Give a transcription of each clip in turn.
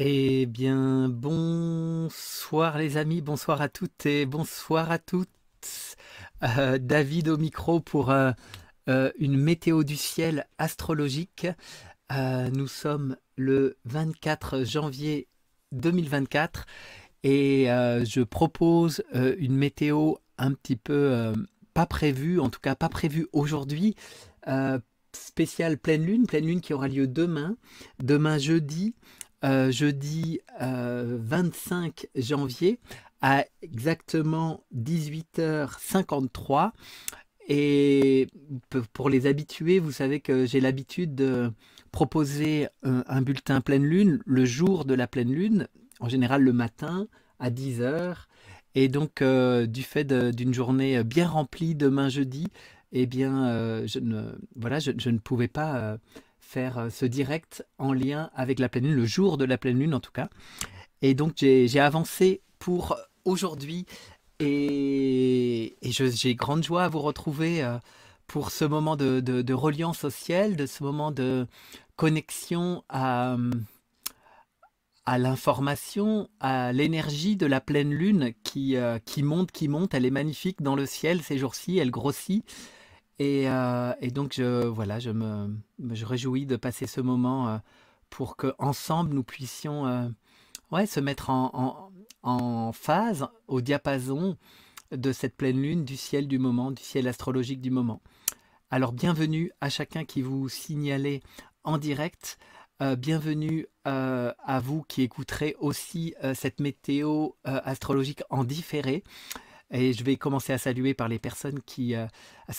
Eh bien, bonsoir les amis, bonsoir à toutes et bonsoir à toutes. Euh, David au micro pour euh, euh, une météo du ciel astrologique. nous sommes le 24 janvier 2024 et je propose une météo un petit peu pas prévue, en tout cas pas prévue aujourd'hui. spéciale pleine lune, pleine lune qui aura lieu demain, demain jeudi, euh, jeudi 25 euh, janvier à exactement 18h53. Et pour les habitués, vous savez que j'ai l'habitude de proposer euh, un, bulletin pleine lune le jour de la pleine lune, en général le matin à 10h. Et donc, du fait d'une journée bien remplie demain jeudi, eh bien, je, ne, voilà, je ne pouvais pas faire euh, ce direct en lien avec la pleine lune, le jour de la pleine lune en tout cas. Et donc j'ai avancé pour aujourd'hui et, j'ai grande joie à vous retrouver euh, pour ce moment de, de, de, reliance au ciel, de ce moment de connexion à, à l'information, à l'énergie de la pleine lune qui, euh, qui monte, qui monte. Elle est magnifique dans le ciel ces jours-ci, elle grossit. Euh, et, donc, je, voilà, je me je réjouis de passer ce moment euh, pour que ensemble nous puissions euh, ouais, se mettre en, en, en, phase, au diapason de cette pleine lune, du ciel du moment, du ciel astrologique du moment. Alors, bienvenue à chacun qui vous signalez en direct. bienvenue à vous qui écouterez aussi cette météo astrologique en différé. Et je vais commencer à saluer par les personnes qui, euh,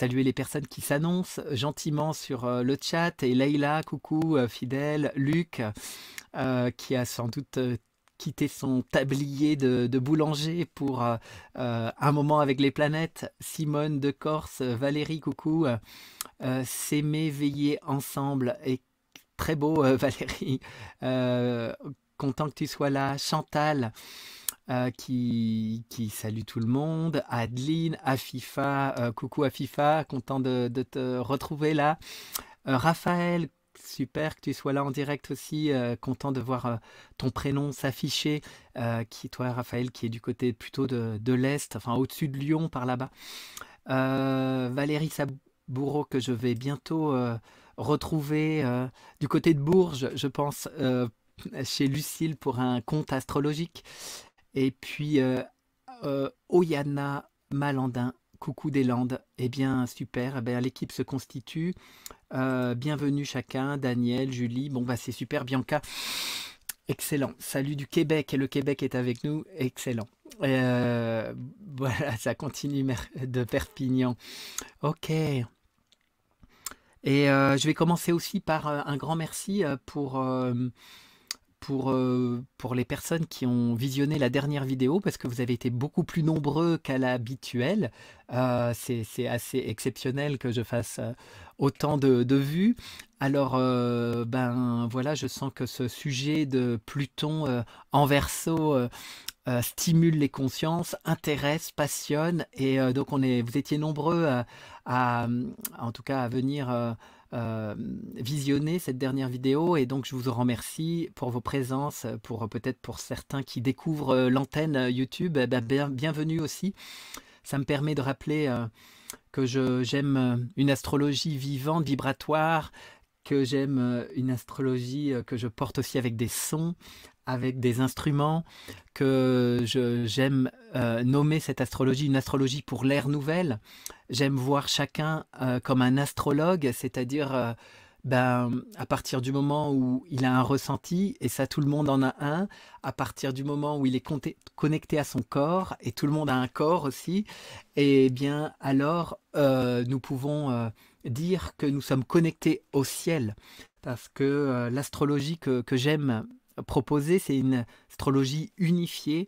les personnes qui s'annoncent gentiment sur euh, le chat. Et Leïla, coucou, euh, fidèle, Luc, qui a sans doute quitté son tablier de, boulanger pour un moment avec les planètes. Simone de Corse, Valérie, coucou. S'aimer, veiller ensemble. Et très beau, Valérie. content que tu sois là. Chantal. Euh, qui, qui, salue tout le monde. Adeline, Afifa, FIFA, euh, coucou Afifa, content de, te retrouver là. Euh, Raphaël, super que tu sois là en direct aussi, content de voir ton prénom s'afficher. qui toi, Raphaël, qui est du côté plutôt de, l'est, enfin au-dessus de Lyon, par là-bas. Valérie Sabourot que je vais bientôt retrouver du côté de Bourges, je pense, chez Lucille pour un compte astrologique. Et puis, euh, euh, Oyana Malandin, coucou des Landes. Eh bien, super. Eh l'équipe se constitue. Euh, bienvenue chacun. Daniel, Julie. Bon, bah, c'est super. Bianca. Excellent. Salut du Québec. Et le Québec est avec nous. Excellent. voilà, ça continue de Perpignan. Ok. Et je vais commencer aussi par un grand merci pour pour, euh, pour les personnes qui ont visionné la dernière vidéo, parce que vous avez été beaucoup plus nombreux qu'à l'habituel. Euh, c'est assez exceptionnel que je fasse euh, autant de, de vues. Alors, ben voilà, je sens que ce sujet de Pluton en verso stimule les consciences, intéresse, passionne. Et donc, on est, vous étiez nombreux à, en tout cas, à venir euh, visionner cette dernière vidéo et donc je vous en remercie pour vos présences, pour peut-être pour certains qui découvrent euh, l'antenne euh, YouTube, eh ben, bienvenue aussi. Ça me permet de rappeler que j'aime une astrologie vivante, vibratoire, que j'aime une astrologie que je porte aussi avec des sons, avec des instruments, que j'aime euh, nommer cette astrologie une astrologie pour l'ère nouvelle. J'aime voir chacun euh, comme un astrologue, c'est-à-dire euh, ben, à partir du moment où il a un ressenti, et ça tout le monde en a un, à partir du moment où il est connecté à son corps, et tout le monde a un corps aussi, et eh bien alors nous pouvons dire que nous sommes connectés au ciel, parce que l'astrologie que j'aime proposé c'est une astrologie unifiée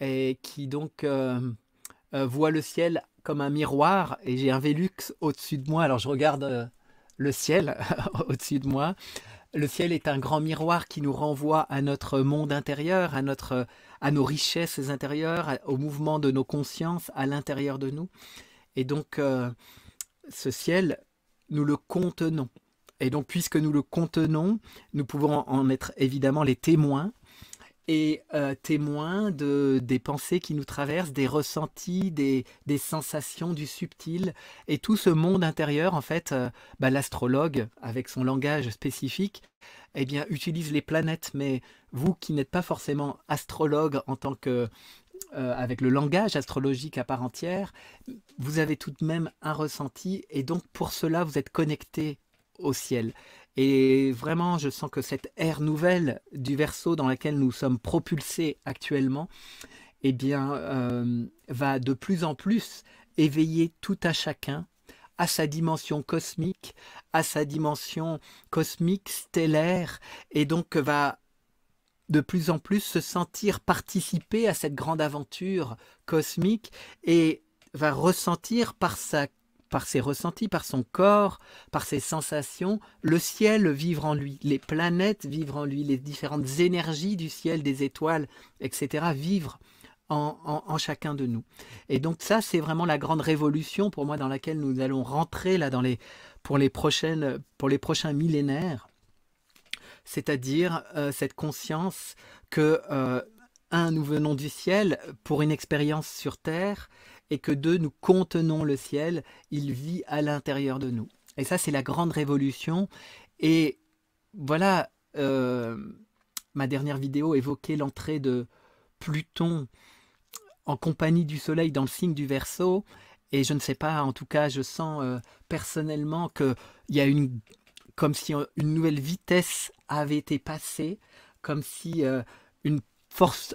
et qui donc euh, euh, voit le ciel comme un miroir et j'ai un Vélux au-dessus de moi. Alors je regarde euh, le ciel au-dessus de moi. Le ciel est un grand miroir qui nous renvoie à notre monde intérieur, à, notre, à nos richesses intérieures, au mouvement de nos consciences à l'intérieur de nous. Et donc, ce ciel, nous le contenons. Et donc, puisque nous le contenons, nous pouvons en être évidemment les témoins et euh, témoins de, des pensées qui nous traversent, des ressentis, des, sensations du subtil. Et tout ce monde intérieur, en fait, euh, bah, l'astrologue, avec son langage spécifique, eh bien, utilise les planètes. Mais vous qui n'êtes pas forcément astrologue en tant que... Euh, avec le langage astrologique à part entière, vous avez tout de même un ressenti et donc pour cela vous êtes connecté au ciel. Et vraiment, je sens que cette ère nouvelle du verso dans laquelle nous sommes propulsés actuellement, et eh bien, euh, va de plus en plus éveiller tout à chacun à sa dimension cosmique, à sa dimension cosmique stellaire, et donc va de plus en plus se sentir participer à cette grande aventure cosmique et va ressentir par sa par ses ressentis, par son corps, par ses sensations, le ciel vivre en lui, les planètes vivre en lui, les différentes énergies du ciel, des étoiles, etc. vivre en, chacun de nous. Et donc ça, c'est vraiment la grande révolution pour moi dans laquelle nous allons rentrer là dans les, pour, les prochaines, pour les prochains millénaires, c'est-à-dire euh, cette conscience que, euh, un, nous venons du ciel pour une expérience sur Terre, et que deux, nous contenons le ciel, il vit à l'intérieur de nous. Et ça, c'est la grande révolution. Et voilà, euh, ma dernière vidéo évoquait l'entrée de Pluton en compagnie du Soleil dans le signe du Verseau. Et je ne sais pas, en tout cas, je sens euh, personnellement qu'il y a une, comme si euh, une nouvelle vitesse avait été passée, comme si une force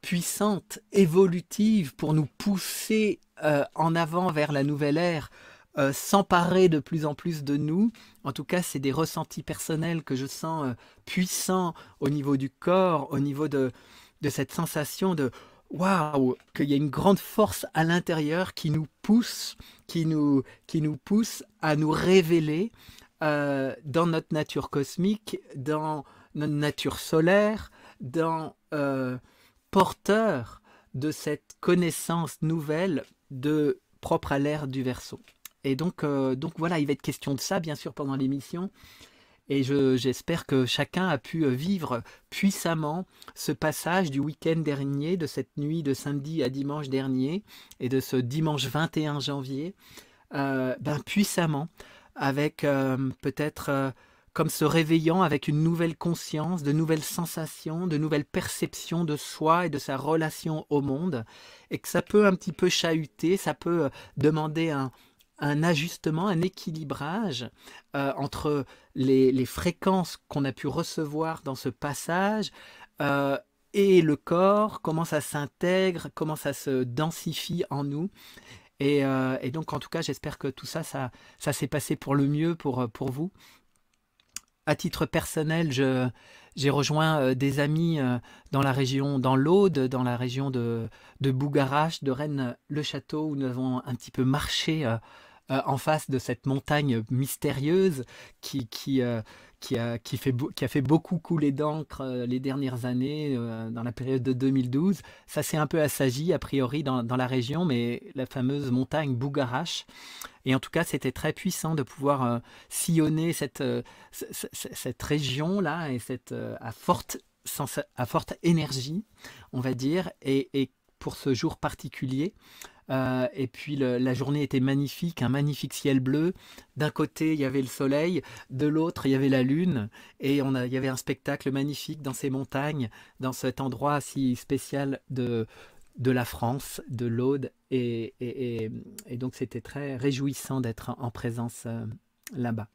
puissante, évolutive, pour nous pousser euh, en avant vers la nouvelle ère, euh, s'emparer de plus en plus de nous. En tout cas, c'est des ressentis personnels que je sens puissant euh, puissants au niveau du corps, au niveau de, de cette sensation de waouh, qu'il y a une grande force à l'intérieur qui nous pousse, qui nous, qui nous pousse à nous révéler dans notre nature cosmique, dans notre nature solaire, dans porteur de cette connaissance nouvelle de propre à l'ère du verso. Et donc, euh, donc voilà, il va être question de ça, bien sûr, pendant l'émission. Et j'espère que chacun a pu euh, vivre puissamment ce passage du week-end dernier, de cette nuit de samedi à dimanche dernier, et de ce dimanche 21 janvier, euh, ben puissamment, avec peut-être comme se réveillant avec une nouvelle conscience, de nouvelles sensations, de nouvelles perceptions de soi et de sa relation au monde, et que ça peut un petit peu chahuter, ça peut euh, demander un, ajustement, un équilibrage euh, entre les, fréquences qu'on a pu recevoir dans ce passage euh, et le corps, comment ça s'intègre, comment ça se densifie en nous. Et, donc, en tout cas, j'espère que tout ça, ça, s'est passé pour le mieux pour vous à titre personnel, j'ai rejoint euh, des amis euh, dans la région, dans l'Aude, dans la région de, Bougarache, de Rennes-le-Château, où nous avons un petit peu marché euh, en face de cette montagne mystérieuse qui, qui, qui a, qui, fait, qui a fait beaucoup couler d'encre euh, les dernières années, euh, dans la période de 2012. Ça s'est un peu assagi, a priori, dans, dans, la région, mais la fameuse montagne Bougarache. Et en tout cas, c'était très puissant de pouvoir euh, sillonner cette, cette région-là et cette à forte à forte énergie, on va dire, et, et pour ce jour particulier, euh, et puis la journée était magnifique, un magnifique ciel bleu. D'un côté, il y avait le soleil, de l'autre, il y avait la lune. Et on a, il y avait un spectacle magnifique dans ces montagnes, dans cet endroit si spécial de, de la France, de l'Aude. Et, donc c'était très réjouissant d'être en présence euh, là-bas.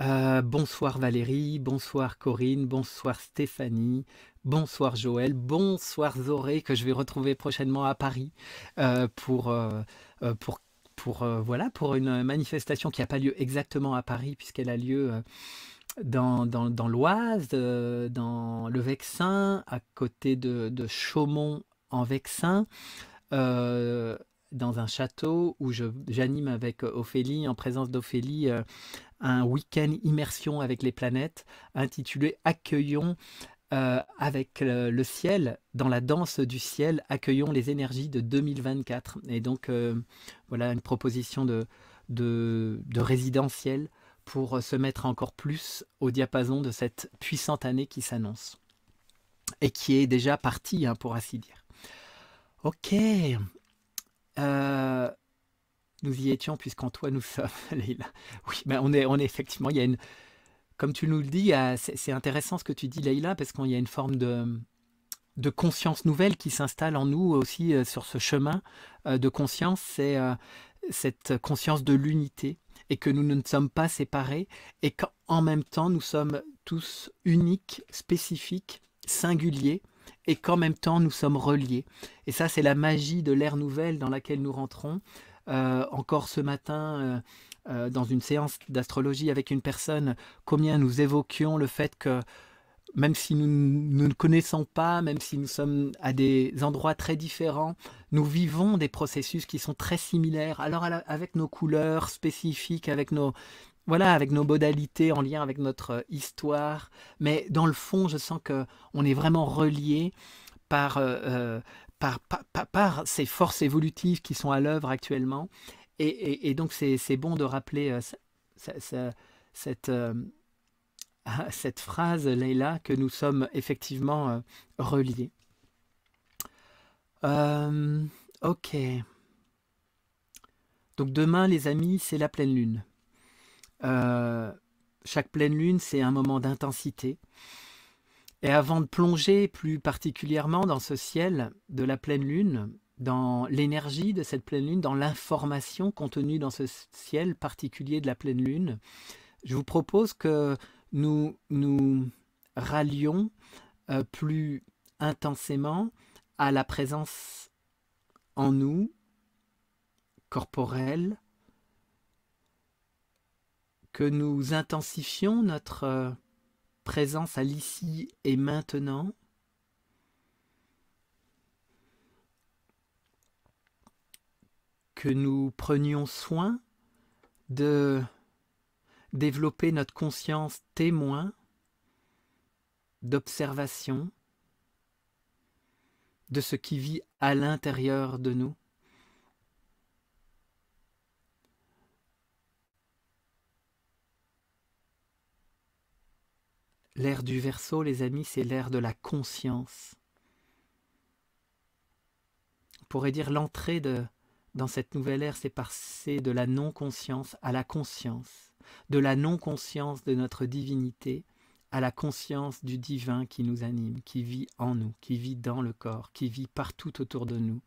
Euh, bonsoir Valérie, bonsoir Corinne, bonsoir Stéphanie, Bonsoir Joël, bonsoir Zoré que je vais retrouver prochainement à Paris euh, euh, euh, pour, pour, pour, voilà, pour une manifestation qui n'a pas lieu exactement à Paris puisqu'elle a lieu dans, dans, l'Oise, dans le Vexin, à côté de, de Chaumont en Vexin dans un château où j'anime avec Ophélie, en présence d'Ophélie, un week-end immersion avec les planètes intitulé Accueillons euh, avec le, ciel, dans la danse du ciel, accueillons les énergies de 2024. Et donc, euh, voilà une proposition de, de, résidentiel pour se mettre encore plus au diapason de cette puissante année qui s'annonce et qui est déjà partie, hein, pour ainsi dire. Ok. Euh, nous y étions puisqu'en toi nous sommes, Leïla. Oui, mais ben on, est, on est effectivement, il y a une, comme tu nous le dis, c'est intéressant ce que tu dis, Leïla, parce qu'il y a une forme de, conscience nouvelle qui s'installe en nous aussi euh, sur ce chemin euh, de conscience. C'est euh, cette conscience de l'unité et que nous ne sommes pas séparés et qu'en même temps nous sommes tous uniques, spécifiques, singuliers et qu'en même temps nous sommes reliés. Et ça, c'est la magie de l'ère nouvelle dans laquelle nous rentrons. encore ce matin, euh, dans une séance d'astrologie avec une personne, combien nous évoquions le fait que même si nous, ne connaissons pas, même si nous sommes à des endroits très différents, nous vivons des processus qui sont très similaires. Alors avec nos couleurs spécifiques, avec nos voilà, avec nos modalités en lien avec notre histoire, mais dans le fond, je sens que on est vraiment relié euh, euh, par, par, ces forces évolutives qui sont à l'œuvre actuellement et, donc c'est bon de rappeler euh, euh, cette, phrase, Leïla, que nous sommes effectivement euh, reliés. ok. Donc demain, les amis, c'est la pleine lune. chaque pleine lune, c'est un moment d'intensité. Et avant de plonger plus particulièrement dans ce ciel de la pleine lune, dans l'énergie de cette pleine lune, dans l'information contenue dans ce ciel particulier de la pleine lune, je vous propose que nous nous rallions euh, plus intensément à la présence en nous, corporelle, que nous intensifions notre euh, présence à l'ici et maintenant, que nous prenions soin de développer notre conscience témoin d'observation de ce qui vit à l'intérieur de nous. L'ère du verso, les amis, c'est l'air de la conscience. On pourrait dire l'entrée de dans cette nouvelle ère, c'est passer de la non-conscience à la conscience, de la non-conscience de notre divinité à la conscience du divin qui nous anime, qui vit en nous, qui vit dans le corps, qui vit partout autour de nous,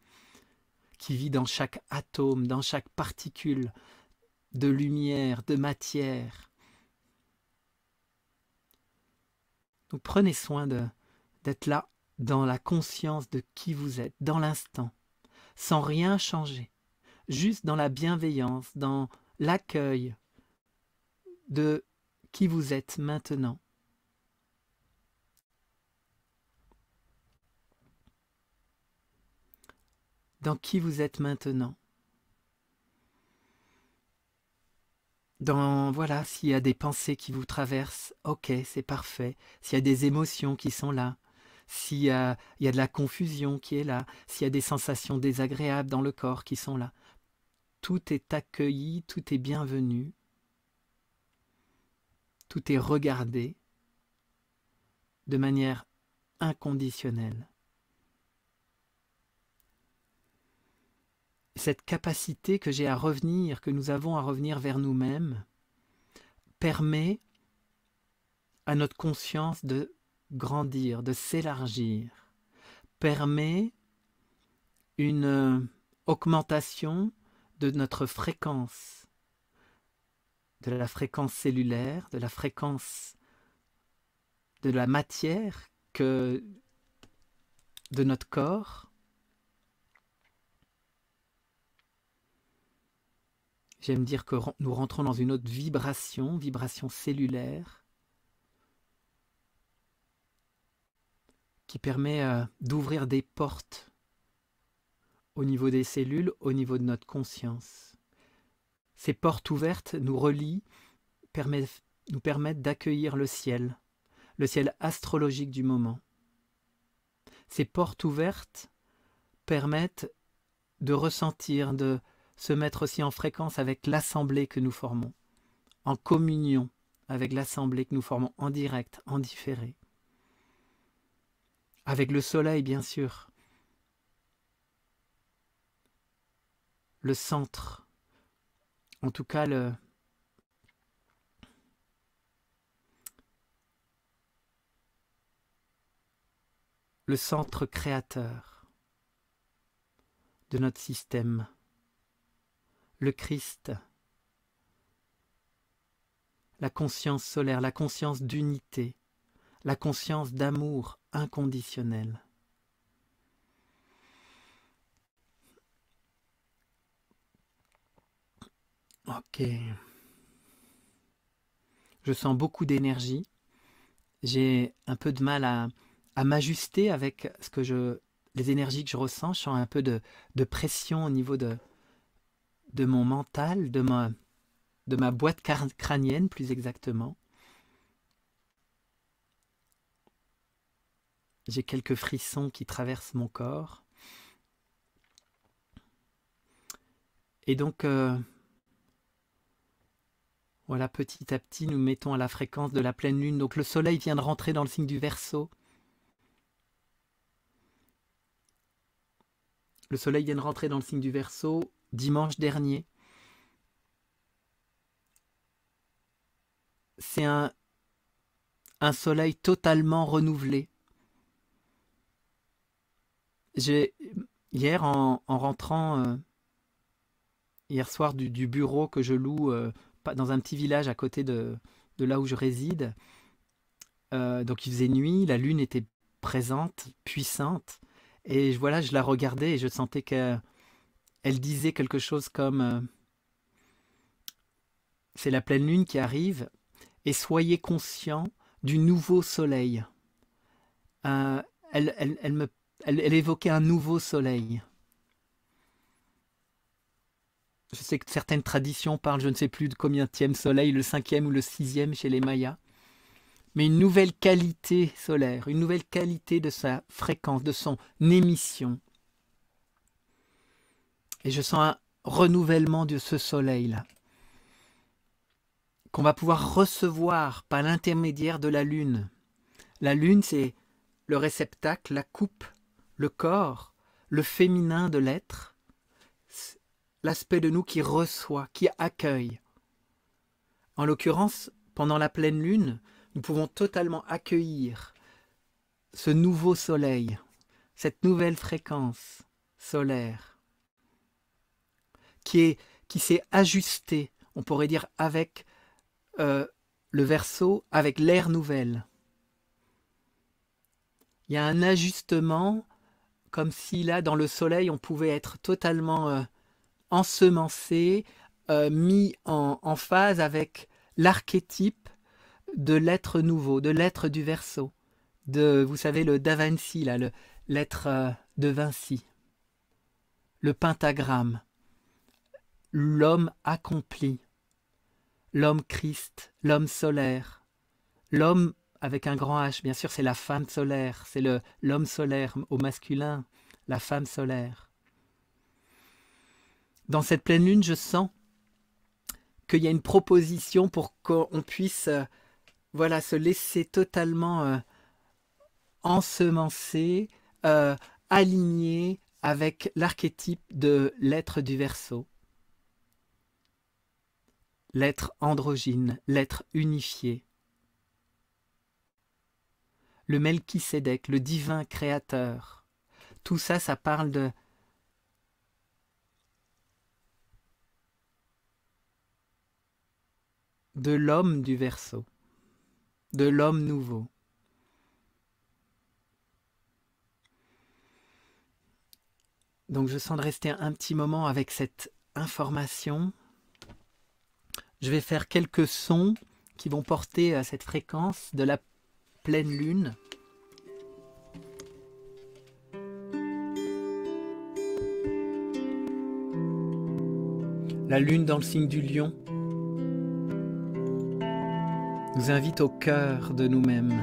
qui vit dans chaque atome, dans chaque particule de lumière, de matière. Donc prenez soin d'être là dans la conscience de qui vous êtes, dans l'instant, sans rien changer, juste dans la bienveillance, dans l'accueil de qui vous êtes maintenant. Dans qui vous êtes maintenant. Dans, voilà, s'il y a des pensées qui vous traversent, ok, c'est parfait. S'il y a des émotions qui sont là, s'il y, y a, de la confusion qui est là, s'il y a des sensations désagréables dans le corps qui sont là, tout est accueilli, tout est bienvenu, tout est regardé de manière inconditionnelle. Cette capacité que j'ai à revenir, que nous avons à revenir vers nous-mêmes, permet à notre conscience de grandir, de s'élargir, permet une augmentation de notre fréquence, de la fréquence cellulaire, de la fréquence de la matière que de notre corps. J'aime dire que nous rentrons dans une autre vibration, vibration cellulaire, qui permet euh, d'ouvrir des portes au niveau des cellules, au niveau de notre conscience. Ces portes ouvertes nous relient, nous permettent d'accueillir le ciel, le ciel astrologique du moment. Ces portes ouvertes permettent de ressentir, de se mettre aussi en fréquence avec l'assemblée que nous formons, en communion avec l'assemblée que nous formons en direct, en différé. Avec le soleil, bien sûr, le centre, en tout cas le, le centre créateur de notre système, le Christ, la conscience solaire, la conscience d'unité, la conscience d'amour inconditionnel. Ok. Je sens beaucoup d'énergie. J'ai un peu de mal à, m'ajuster avec ce que je, les énergies que je ressens. Je sens un peu de, pression au niveau de, de mon mental, de ma, de ma boîte crânienne plus exactement. J'ai quelques frissons qui traversent mon corps. Et donc, euh, voilà, petit à petit, nous mettons à la fréquence de la pleine lune. Donc le soleil vient de rentrer dans le signe du verso. Le soleil vient de rentrer dans le signe du verso dimanche dernier. C'est un, un soleil totalement renouvelé. J'ai, hier, en, en rentrant, euh, hier soir du, bureau que je loue euh, dans un petit village à côté de, là où je réside. Euh, donc il faisait nuit, la lune était présente, puissante. Et voilà, je la regardais et je sentais qu'elle disait quelque chose comme euh, C'est la pleine lune qui arrive et soyez conscient du nouveau soleil. Euh, elle, me, elle, évoquait un nouveau soleil je sais que certaines traditions parlent, je ne sais plus de combien tième soleil, le cinquième ou le sixième chez les Mayas, mais une nouvelle qualité solaire, une nouvelle qualité de sa fréquence, de son émission. Et je sens un renouvellement de ce soleil-là, qu'on va pouvoir recevoir par l'intermédiaire de la lune. La lune, c'est le réceptacle, la coupe, le corps, le féminin de l'être l'aspect de nous qui reçoit, qui accueille. En l'occurrence, pendant la pleine lune, nous pouvons totalement accueillir ce nouveau soleil, cette nouvelle fréquence solaire qui est qui s'est ajustée, on pourrait dire avec euh, le verso, avec l'air nouvelle. Il y a un ajustement comme si là dans le soleil on pouvait être totalement euh, ensemencé, euh, mis en, phase avec l'archétype de l'être nouveau, de l'être du verso, de, vous savez, le Da l'être euh, de Vinci, le pentagramme, l'homme accompli, l'homme Christ, l'homme solaire, l'homme avec un grand H, bien sûr, c'est la femme solaire, c'est le, l'homme solaire au masculin, la femme solaire dans cette pleine lune, je sens qu'il y a une proposition pour qu'on puisse euh, voilà, se laisser totalement euh, ensemencer, euh, aligner avec l'archétype de l'être du verso. L'être androgyne, l'être unifié. Le Melchisedec, le divin créateur. Tout ça, ça parle de de l'homme du Verseau, de l'homme nouveau. Donc je sens de rester un petit moment avec cette information. Je vais faire quelques sons qui vont porter à cette fréquence de la pleine lune. La lune dans le signe du lion nous invite au cœur de nous-mêmes,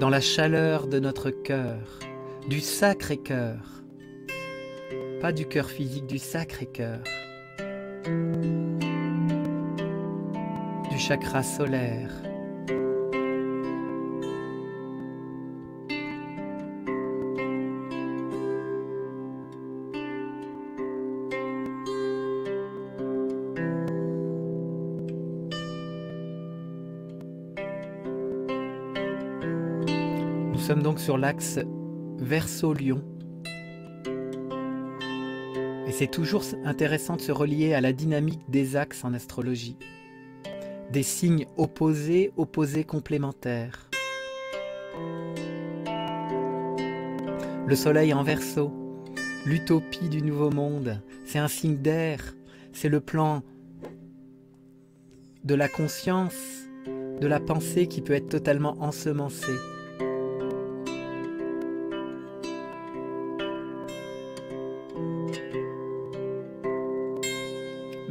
dans la chaleur de notre cœur, du sacré cœur, pas du cœur physique, du sacré cœur, du chakra solaire. Nous sommes donc sur l'axe Verso-Lyon. Et c'est toujours intéressant de se relier à la dynamique des axes en astrologie. Des signes opposés, opposés complémentaires. Le soleil en verso, l'utopie du nouveau monde, c'est un signe d'air, c'est le plan de la conscience, de la pensée qui peut être totalement ensemencée.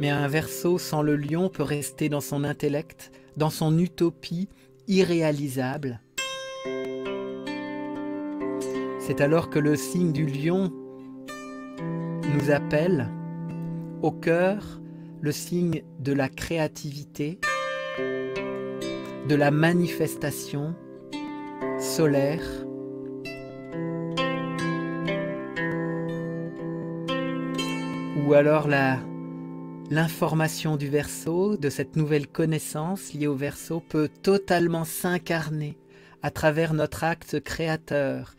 mais un verso sans le lion peut rester dans son intellect, dans son utopie irréalisable. C'est alors que le signe du lion nous appelle au cœur le signe de la créativité, de la manifestation solaire. Ou alors la L'information du verso, de cette nouvelle connaissance liée au verso, peut totalement s'incarner à travers notre acte créateur,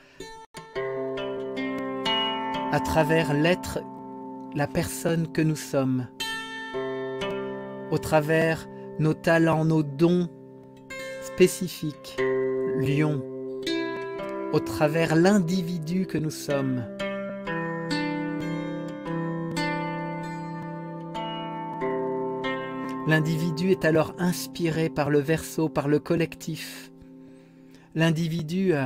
à travers l'être, la personne que nous sommes, au travers nos talents, nos dons spécifiques, lions, au travers l'individu que nous sommes. L'individu est alors inspiré par le verso, par le collectif. L'individu euh,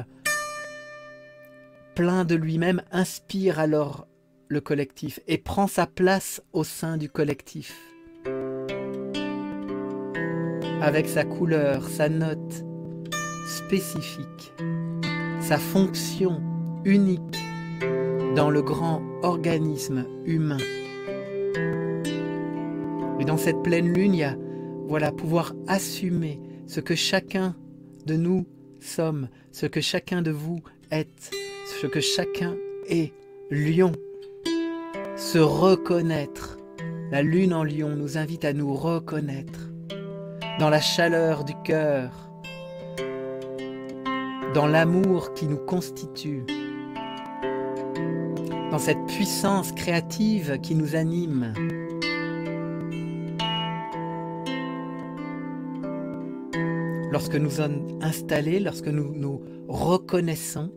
plein de lui-même inspire alors le collectif et prend sa place au sein du collectif. Avec sa couleur, sa note spécifique, sa fonction unique dans le grand organisme humain dans cette pleine lune, il y a voilà, pouvoir assumer ce que chacun de nous sommes, ce que chacun de vous êtes, ce que chacun est. Lion, se reconnaître. La lune en lion nous invite à nous reconnaître dans la chaleur du cœur, dans l'amour qui nous constitue, dans cette puissance créative qui nous anime. lorsque nous sommes installés, lorsque nous nous reconnaissons,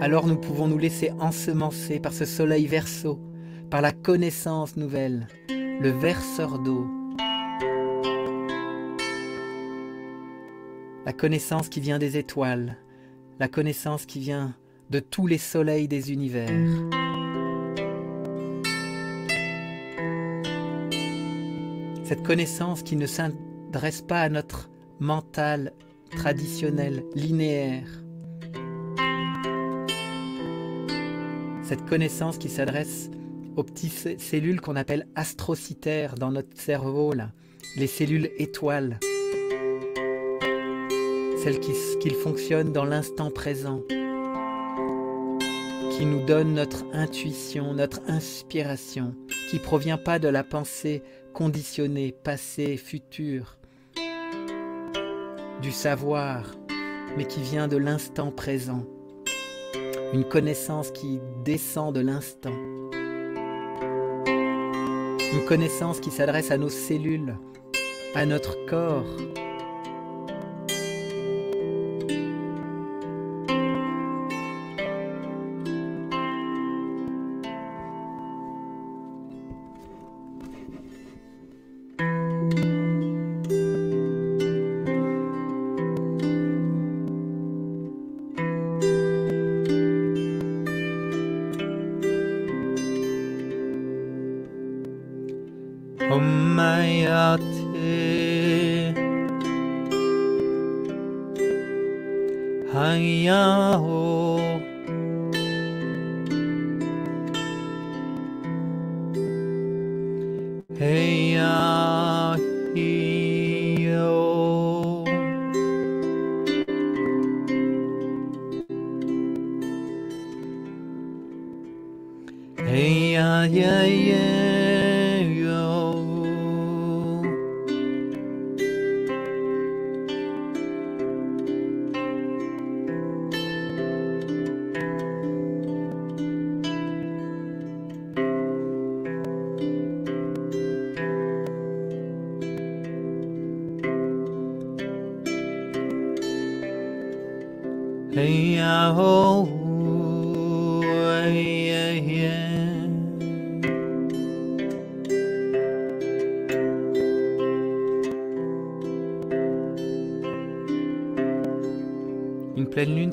alors nous pouvons nous laisser ensemencer par ce soleil verso, par la connaissance nouvelle, le verseur d'eau. La connaissance qui vient des étoiles, la connaissance qui vient de tous les soleils des univers. Cette connaissance qui ne s'adresse pas à notre mentale, traditionnelle, linéaire. Cette connaissance qui s'adresse aux petites cellules qu'on appelle astrocytaires dans notre cerveau, là, les cellules étoiles, celles qui, qui fonctionnent dans l'instant présent, qui nous donnent notre intuition, notre inspiration, qui provient pas de la pensée conditionnée, passée, future, du savoir, mais qui vient de l'instant présent. Une connaissance qui descend de l'instant. Une connaissance qui s'adresse à nos cellules, à notre corps,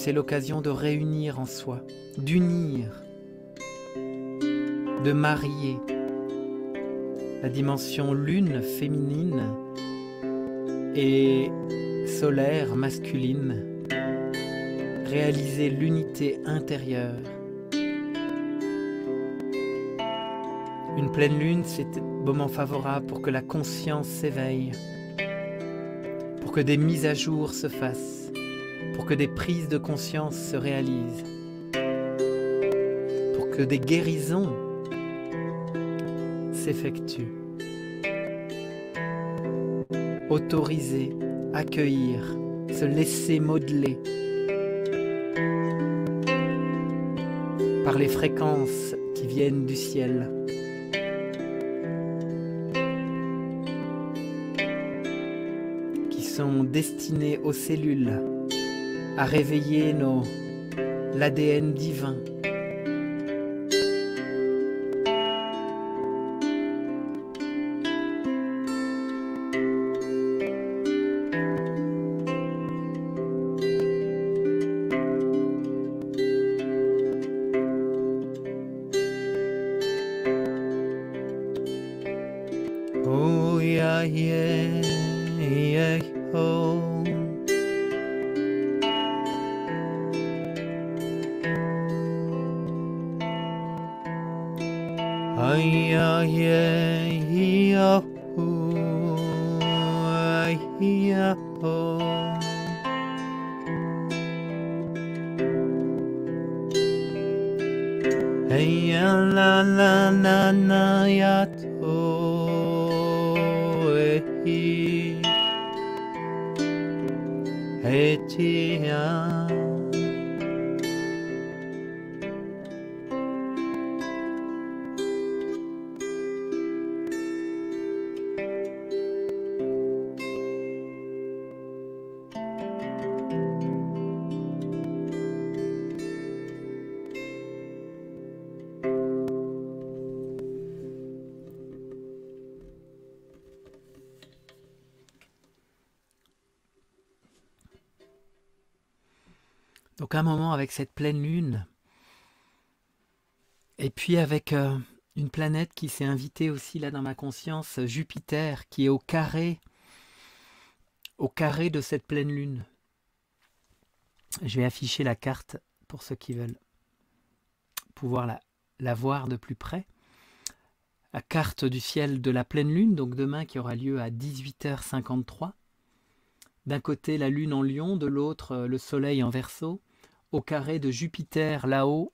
c'est l'occasion de réunir en soi, d'unir, de marier la dimension lune féminine et solaire masculine, réaliser l'unité intérieure. Une pleine lune, c'est un moment favorable pour que la conscience s'éveille, pour que des mises à jour se fassent pour que des prises de conscience se réalisent, pour que des guérisons s'effectuent. Autoriser, accueillir, se laisser modeler par les fréquences qui viennent du ciel. qui sont destinées aux cellules à réveiller nos l'ADN divin 嘿，嘿，这样。cette pleine lune. Et puis avec euh, une planète qui s'est invitée aussi là dans ma conscience, Jupiter, qui est au carré, au carré de cette pleine lune. Je vais afficher la carte pour ceux qui veulent pouvoir la, la voir de plus près. La carte du ciel de la pleine lune, donc demain qui aura lieu à 18h53. D'un côté la lune en lion, de l'autre euh, le soleil en verso au carré de Jupiter là-haut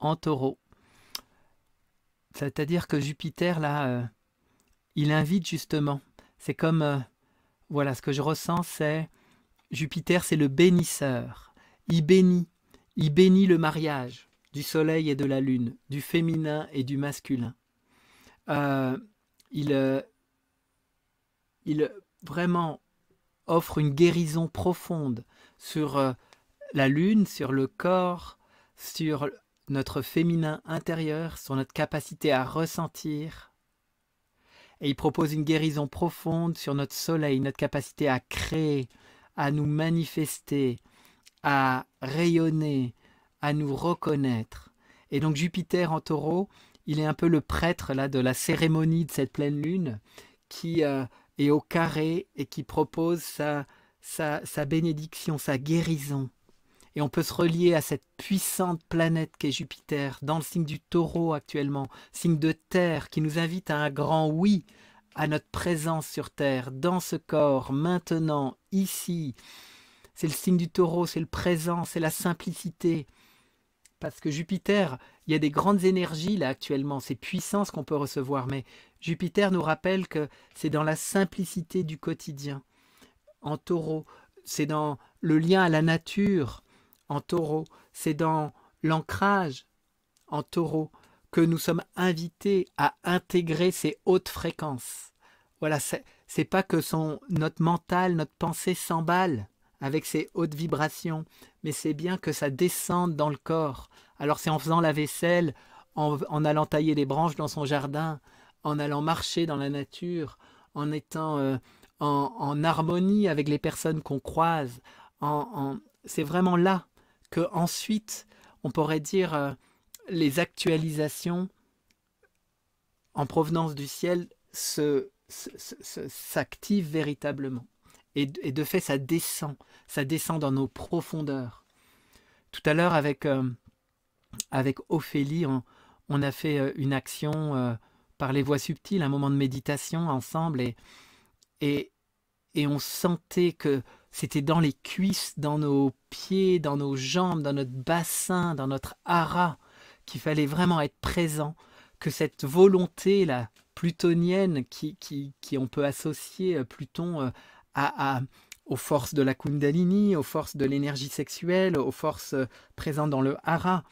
en taureau. C'est-à-dire que Jupiter, là, euh, il invite justement. C'est comme, euh, voilà, ce que je ressens, c'est Jupiter, c'est le bénisseur. Il bénit, il bénit le mariage du soleil et de la lune, du féminin et du masculin. Euh, il, il vraiment offre une guérison profonde sur la lune sur le corps, sur notre féminin intérieur, sur notre capacité à ressentir. Et il propose une guérison profonde sur notre soleil, notre capacité à créer, à nous manifester, à rayonner, à nous reconnaître. Et donc Jupiter en taureau, il est un peu le prêtre là de la cérémonie de cette pleine lune qui euh, est au carré et qui propose sa bénédiction, sa guérison, et on peut se relier à cette puissante planète qu'est Jupiter dans le signe du taureau actuellement, signe de terre qui nous invite à un grand oui à notre présence sur terre, dans ce corps, maintenant, ici. C'est le signe du taureau, c'est le présent, c'est la simplicité. Parce que Jupiter, il y a des grandes énergies là actuellement, ces puissances qu'on peut recevoir, mais Jupiter nous rappelle que c'est dans la simplicité du quotidien. En taureau, c'est dans le lien à la nature, en taureau, c'est dans l'ancrage en taureau que nous sommes invités à intégrer ces hautes fréquences. Voilà, c'est pas que son, notre mental, notre pensée s'emballe avec ces hautes vibrations, mais c'est bien que ça descende dans le corps. Alors c'est en faisant la vaisselle, en, allant tailler des branches dans son jardin, en allant marcher dans la nature, en étant euh, en, en, harmonie avec les personnes qu'on croise. En, c'est vraiment là ensuite, on pourrait dire euh, les actualisations en provenance du ciel se, s'active véritablement. Et, de fait, ça descend, ça descend dans nos profondeurs. Tout à l'heure, avec, euh, avec Ophélie, on, a fait euh, une action par les voies subtiles, un moment de méditation ensemble, et, et, et on sentait que c'était dans les cuisses, dans nos pieds, dans nos jambes, dans notre bassin, dans notre hara, qu'il fallait vraiment être présent, que cette volonté là plutonienne qui, on peut associer euh, Pluton euh, à, aux forces de la kundalini, aux forces de l'énergie sexuelle, aux forces euh, présentes dans le hara.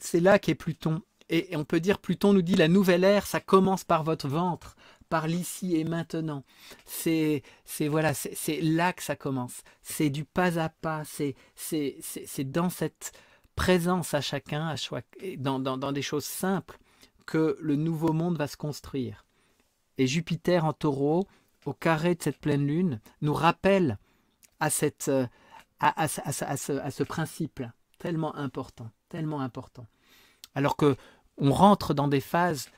C'est là qu'est Pluton. Et on peut dire, Pluton nous dit, la nouvelle ère, ça commence par votre ventre par l'ici et maintenant. C'est voilà, c'est là que ça commence. C'est du pas à pas. C'est dans cette présence à chacun, à chaque, dans, dans, dans des choses simples, que le nouveau monde va se construire. Et Jupiter en taureau, au carré de cette pleine lune, nous rappelle à, cette, à, euh, à, à ce, à ce principe tellement important, tellement important. Alors que on rentre dans des phases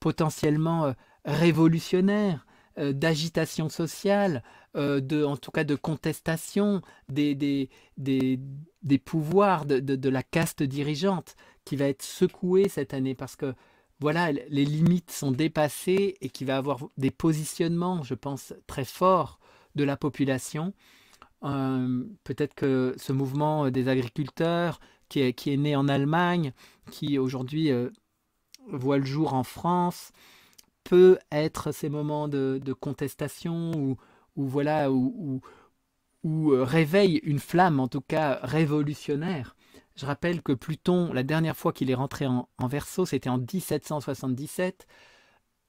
potentiellement euh, révolutionnaire, euh, d'agitation sociale, euh, de, en tout cas de contestation des, pouvoirs de, la caste dirigeante qui va être secouée cette année parce que voilà, les limites sont dépassées et qui va avoir des positionnements, je pense, très forts de la population. Euh, peut-être que ce mouvement des agriculteurs qui est né en Allemagne, qui aujourd'hui voit le jour en France, peut être ces moments de, contestation ou, voilà, ou, ou, euh, réveille une flamme, en tout cas révolutionnaire. Je rappelle que Pluton, la dernière fois qu'il est rentré en, verso, c'était en 1777.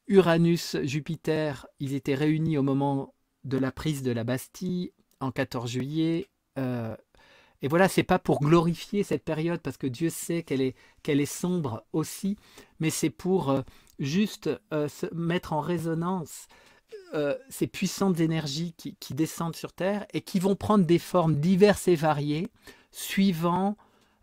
Uranus, Jupiter, ils étaient réunis au moment de la prise de la Bastille en 14 juillet. Euh, et voilà, c'est pas pour glorifier cette période parce que Dieu sait qu'elle est, qu'elle est sombre aussi, mais c'est pour euh, juste euh, se mettre en résonance euh, ces puissantes énergies qui, descendent sur Terre et qui vont prendre des formes diverses et variées suivant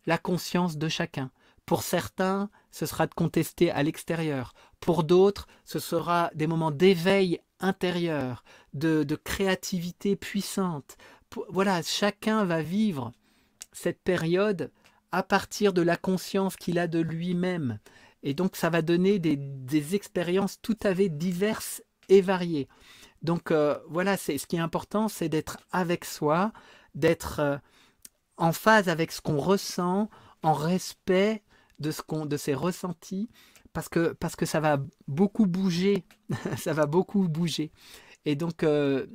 la conscience de chacun. Pour certains, ce sera de contester à l'extérieur. Pour d'autres, ce sera des moments d'éveil intérieur, de, créativité puissante. voilà, chacun va vivre cette période à partir de la conscience qu'il a de lui-même. Et donc, ça va donner des, expériences tout à fait diverses et variées. Donc, euh, voilà, c'est ce qui est important, c'est d'être avec soi, d'être euh, en phase avec ce qu'on ressent, en respect de, ce qu'on, de ses ressentis, parce que, parce que ça va beaucoup bouger. ça va beaucoup bouger. Et donc, euh,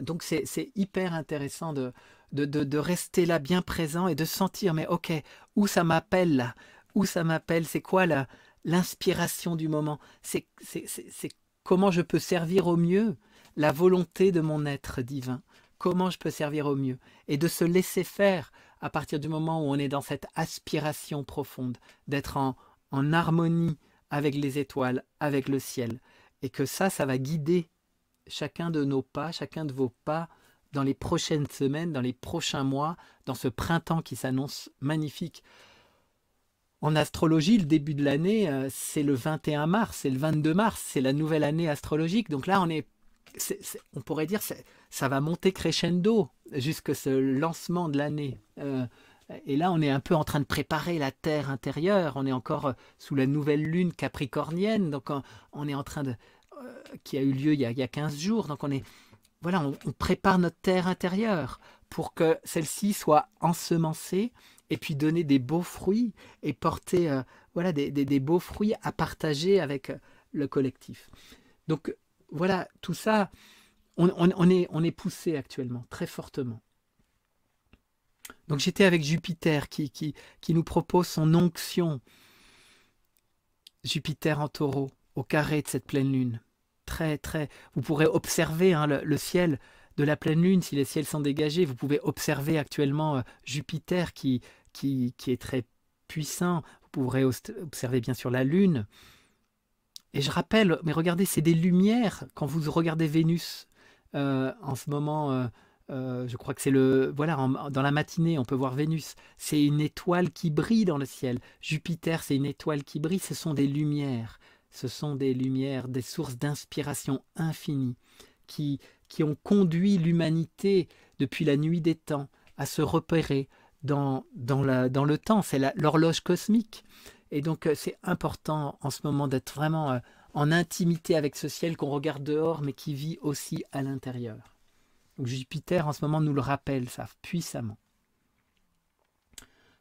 donc c'est, c'est hyper intéressant de, de, de, rester là bien présent et de sentir, mais ok, où ça m'appelle où ça m'appelle, c'est quoi l'inspiration du moment, c'est, comment je peux servir au mieux la volonté de mon être divin, comment je peux servir au mieux, et de se laisser faire à partir du moment où on est dans cette aspiration profonde, d'être en, en harmonie avec les étoiles, avec le ciel, et que ça, ça va guider chacun de nos pas, chacun de vos pas dans les prochaines semaines, dans les prochains mois, dans ce printemps qui s'annonce magnifique. En astrologie, le début de l'année, euh, c'est le 21 mars, c'est le 22 mars, c'est la nouvelle année astrologique. Donc là, on est, on pourrait dire, ça va monter crescendo jusque ce lancement de l'année. Euh, et là, on est un peu en train de préparer la Terre intérieure. On est encore euh, sous la nouvelle lune capricornienne, donc on, est en train de, qui a eu lieu il y a, 15 jours. Donc on est, voilà, on prépare notre Terre intérieure pour que celle-ci soit ensemencée et puis donner des beaux fruits et porter euh, voilà des, des, beaux fruits à partager avec euh, le collectif. Donc voilà, tout ça, on, on, est, on est poussé actuellement très fortement. Donc j'étais avec Jupiter qui, qui, qui nous propose son onction. Jupiter en taureau, au carré de cette pleine lune. Très, très. Vous pourrez observer hein, le, ciel de la pleine lune, si les ciels sont dégagés, vous pouvez observer actuellement euh, Jupiter qui, qui, est très puissant. Vous pourrez observer bien sûr la Lune. Et je rappelle, mais regardez, c'est des lumières. Quand vous regardez Vénus euh, en ce moment, euh, euh, je crois que c'est le. Voilà, dans la matinée, on peut voir Vénus. C'est une étoile qui brille dans le ciel. Jupiter, c'est une étoile qui brille. Ce sont des lumières. Ce sont des lumières, des sources d'inspiration infinies qui, qui ont conduit l'humanité depuis la nuit des temps à se repérer, dans, dans, la, dans le temps, c'est l'horloge cosmique. Et donc euh, c'est important en ce moment d'être vraiment euh, en intimité avec ce ciel qu'on regarde dehors, mais qui vit aussi à l'intérieur. Jupiter en ce moment nous le rappelle ça puissamment.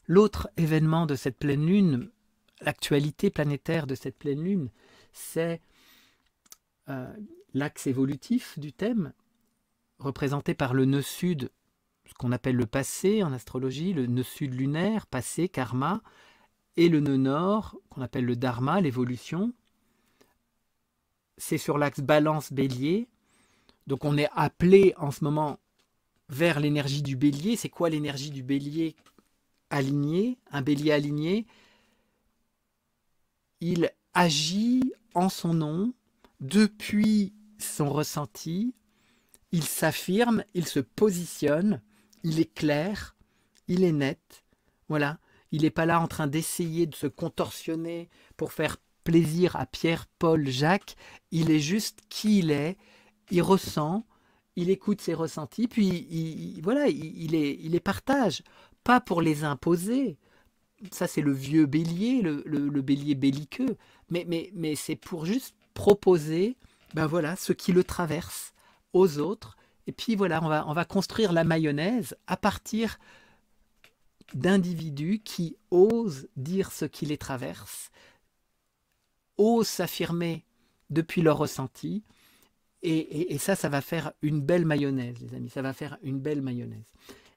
L'autre événement de cette pleine lune, l'actualité planétaire de cette pleine lune, c'est euh, l'axe évolutif du thème, représenté par le nœud sud ce qu'on appelle le passé en astrologie, le nœud sud lunaire, passé, karma, et le nœud nord, qu'on appelle le dharma, l'évolution. C'est sur l'axe balance-bélier. Donc on est appelé en ce moment vers l'énergie du bélier. C'est quoi l'énergie du bélier aligné Un bélier aligné, il agit en son nom, depuis son ressenti, il s'affirme, il se positionne, il est clair, il est net. Voilà, il n'est pas là en train d'essayer de se contorsionner pour faire plaisir à Pierre, Paul, Jacques. Il est juste qui il est. Il ressent, il écoute ses ressentis, puis il, voilà, il, les, il, partage, pas pour les imposer. Ça, c'est le vieux bélier, le, bélier belliqueux. Mais, mais, mais c'est pour juste proposer, ben voilà, ce qui le traverse aux autres et puis voilà, on va, on va construire la mayonnaise à partir d'individus qui osent dire ce qui les traverse, osent s'affirmer depuis leur ressenti. Et, et, ça, ça va faire une belle mayonnaise, les amis. Ça va faire une belle mayonnaise.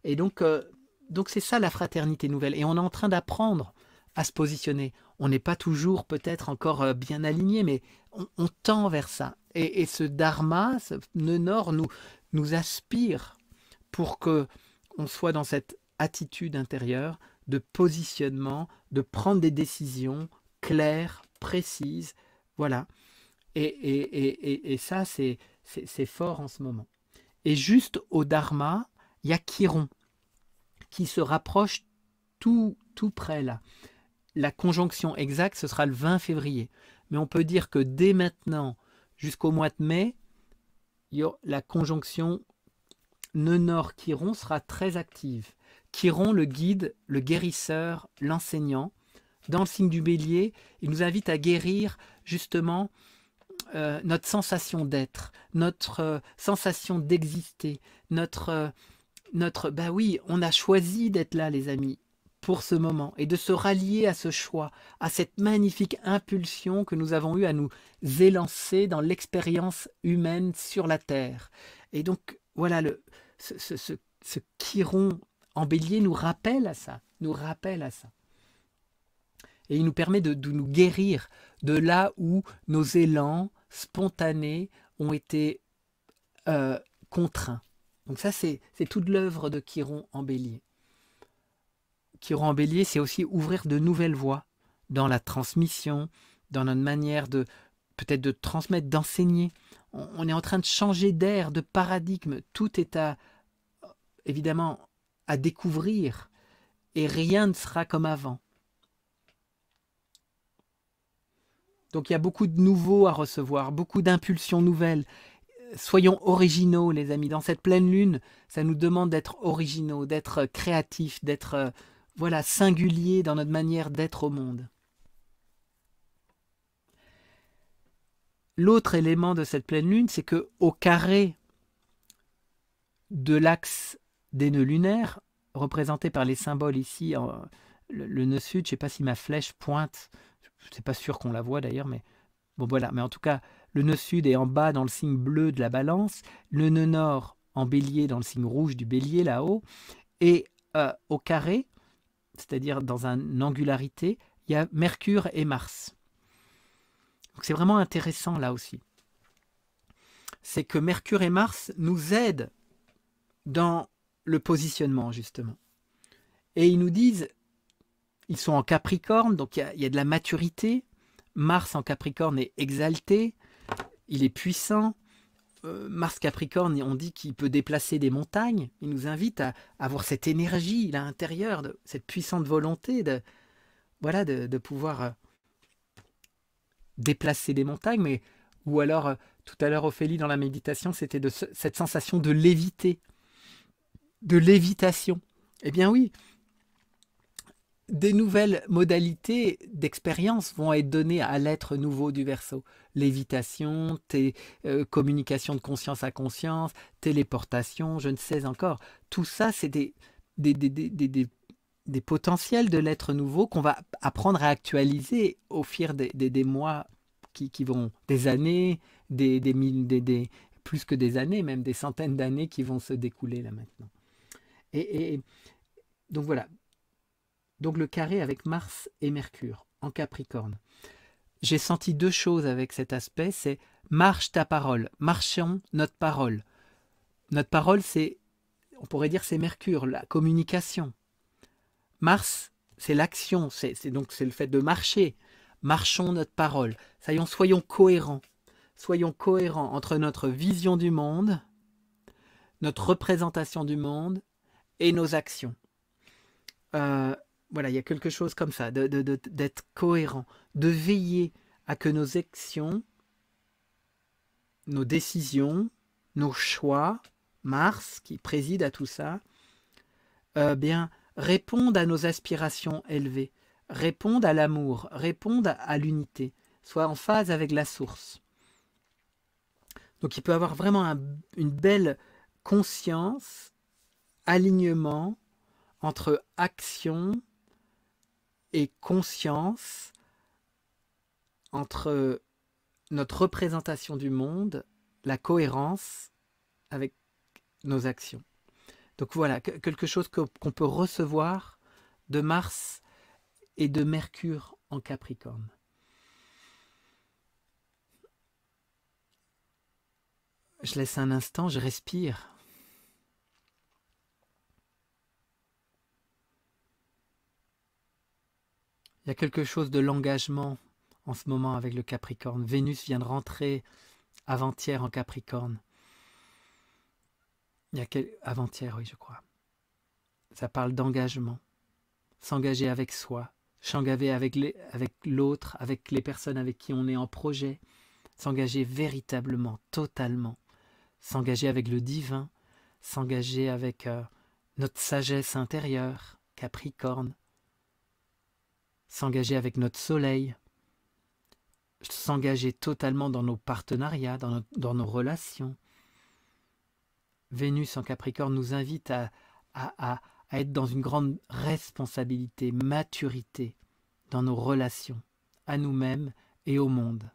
Et donc, euh, donc c'est ça la fraternité nouvelle. Et on est en train d'apprendre à se positionner. On n'est pas toujours peut-être encore euh, bien aligné, mais on, tend vers ça. Et, ce dharma, ce nœud nord, nous, nous aspire pour que on soit dans cette attitude intérieure de positionnement, de prendre des décisions claires, précises. Voilà. Et, ça, c'est fort en ce moment. Et juste au dharma, il y a Chiron qui se rapproche tout, tout près là la conjonction exacte, ce sera le 20 février. Mais on peut dire que dès maintenant, jusqu'au mois de mai, la conjonction nenor kiron sera très active. Kiron, le guide, le guérisseur, l'enseignant, dans le signe du bélier, il nous invite à guérir justement euh, notre sensation d'être, notre euh, sensation d'exister, notre... Euh, notre... Bah oui, on a choisi d'être là, les amis ce moment et de se rallier à ce choix, à cette magnifique impulsion que nous avons eu à nous élancer dans l'expérience humaine sur la Terre. Et donc, voilà, le, ce, ce, ce, ce Chiron en bélier nous rappelle à ça, nous rappelle à ça. Et il nous permet de, nous guérir de là où nos élans spontanés ont été euh, contraints. Donc ça, c'est toute l'œuvre de Chiron en bélier. Qui rend Bélier, c'est aussi ouvrir de nouvelles voies dans la transmission, dans notre manière de peut-être de transmettre, d'enseigner. On, est en train de changer d'air, de paradigme. Tout est à évidemment à découvrir et rien ne sera comme avant. Donc il y a beaucoup de nouveaux à recevoir, beaucoup d'impulsions nouvelles. Soyons originaux, les amis. Dans cette pleine lune, ça nous demande d'être originaux, d'être créatifs, d'être euh, voilà, singulier dans notre manière d'être au monde. L'autre élément de cette pleine lune, c'est que au carré de l'axe des nœuds lunaires, représenté par les symboles ici, le, nœud sud, je ne sais pas si ma flèche pointe, je ne sais pas sûr qu'on la voit d'ailleurs, mais bon voilà, mais en tout cas, le nœud sud est en bas dans le signe bleu de la balance, le nœud nord en bélier dans le signe rouge du bélier là-haut, et euh, au carré, c'est-à-dire dans une angularité, il y a Mercure et Mars. Donc c'est vraiment intéressant là aussi. C'est que Mercure et Mars nous aident dans le positionnement justement. Et ils nous disent, ils sont en Capricorne, donc il y a de la maturité. Mars en Capricorne est exalté, il est puissant, euh, Mars Capricorne, on dit qu'il peut déplacer des montagnes. Il nous invite à, avoir cette énergie intérieure, de cette puissante volonté de, voilà, de, pouvoir euh, déplacer des montagnes. Mais, ou alors, euh, tout à l'heure, Ophélie, dans la méditation, c'était de cette sensation de léviter, de lévitation. Eh bien oui, des nouvelles modalités d'expérience vont être données à l'être nouveau du verso. Lévitation, euh, communication de conscience à conscience, téléportation, je ne sais encore. Tout ça, c'est des, des, potentiels de l'être nouveau qu'on va apprendre à actualiser au fil des, mois qui, vont, des années, des, plus que des années, même des centaines d'années qui vont se découler là maintenant. et donc voilà, donc le carré avec Mars et Mercure en Capricorne. J'ai senti deux choses avec cet aspect, c'est marche ta parole, marchons notre parole. Notre parole, c'est, on pourrait dire, c'est Mercure, la communication. Mars, c'est l'action, c'est donc c'est le fait de marcher. Marchons notre parole. Soyons, soyons cohérents. Soyons cohérents entre notre vision du monde, notre représentation du monde et nos actions. Euh, voilà, il y a quelque chose comme ça, d'être de, cohérent, de veiller à que nos actions, nos décisions, nos choix, Mars qui préside à tout ça, euh, bien répondent à nos aspirations élevées, répondent à l'amour, répondent à l'unité, soient en phase avec la source. Donc il peut avoir vraiment une belle conscience, alignement entre action, et conscience entre notre représentation du monde, la cohérence avec nos actions. Donc voilà, quelque chose qu'on peut recevoir de Mars et de Mercure en Capricorne. Je laisse un instant, je respire. Il y a quelque chose de l'engagement en ce moment avec le Capricorne. Vénus vient de rentrer avant-hier en Capricorne. Il y a avant-hier, oui, je crois. Ça parle d'engagement. S'engager avec soi, s'engager avec l'autre, avec, les personnes avec qui on est en projet, s'engager véritablement, totalement, s'engager avec le divin, s'engager avec euh, notre sagesse intérieure, Capricorne, s'engager avec notre soleil, s'engager totalement dans nos partenariats, dans, nos, relations. Vénus en Capricorne nous invite à, à, à, être dans une grande responsabilité, maturité dans nos relations, à nous-mêmes et au monde.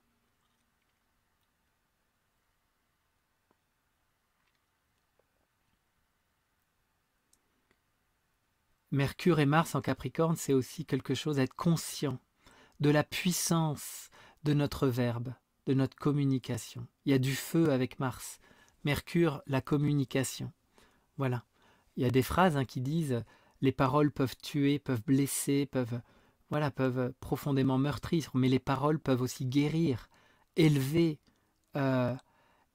Mercure et Mars en Capricorne, c'est aussi quelque chose à conscient de la puissance de notre verbe, de notre communication. Il y a du feu avec Mars. Mercure, la communication. Voilà. Il y a des phrases hein, qui disent les paroles peuvent tuer, peuvent blesser, peuvent voilà, peuvent profondément meurtrir, mais les paroles peuvent aussi guérir, élever. Euh,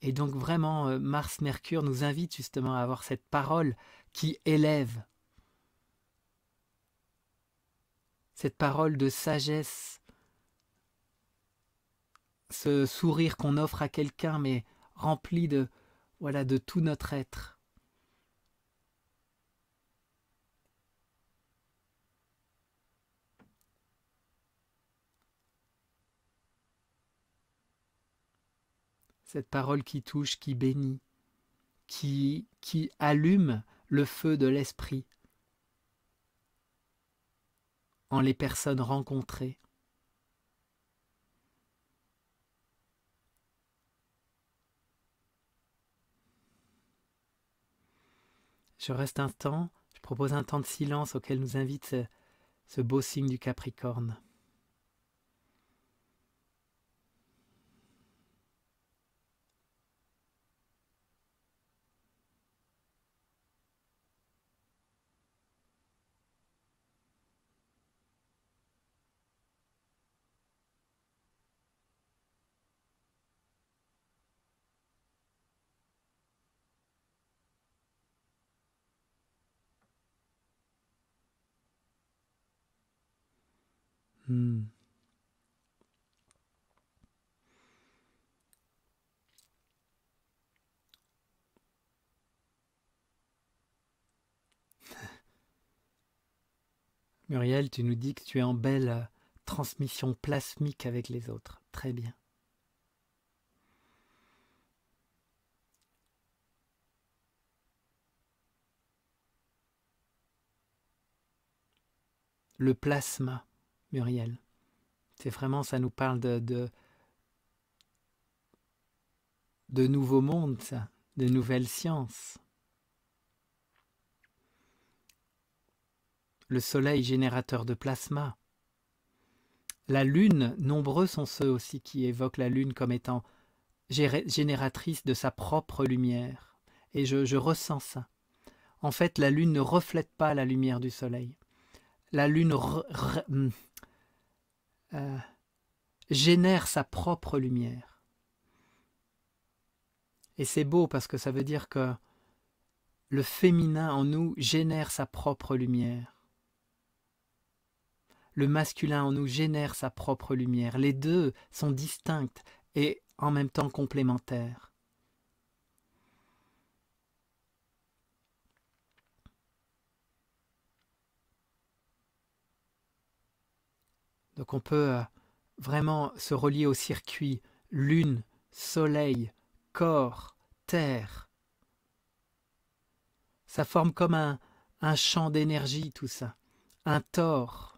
et donc vraiment, euh, Mars-Mercure nous invite justement à avoir cette parole qui élève, cette parole de sagesse, ce sourire qu'on offre à quelqu'un, mais rempli de, voilà, de tout notre être. Cette parole qui touche, qui bénit, qui, qui allume le feu de l'esprit en les personnes rencontrées. Je reste un temps, je propose un temps de silence auquel nous invite ce, beau signe du Capricorne. Muriel, tu nous dis que tu es en belle euh, transmission plasmique avec les autres. Très bien. Le plasma, Muriel. C'est vraiment, ça nous parle de, de, nouveaux mondes, de nouvelles sciences. le Soleil générateur de plasma. La Lune, nombreux sont ceux aussi qui évoquent la Lune comme étant génératrice de sa propre lumière. Et je, ressens ça. En fait, la Lune ne reflète pas la lumière du Soleil. La Lune hmm, euh, génère sa propre lumière. Et c'est beau parce que ça veut dire que le féminin en nous génère sa propre lumière le masculin en nous génère sa propre lumière. Les deux sont distinctes et en même temps complémentaires. Donc on peut euh, vraiment se relier au circuit lune, soleil, corps, terre. Ça forme comme un, un champ d'énergie tout ça, un tort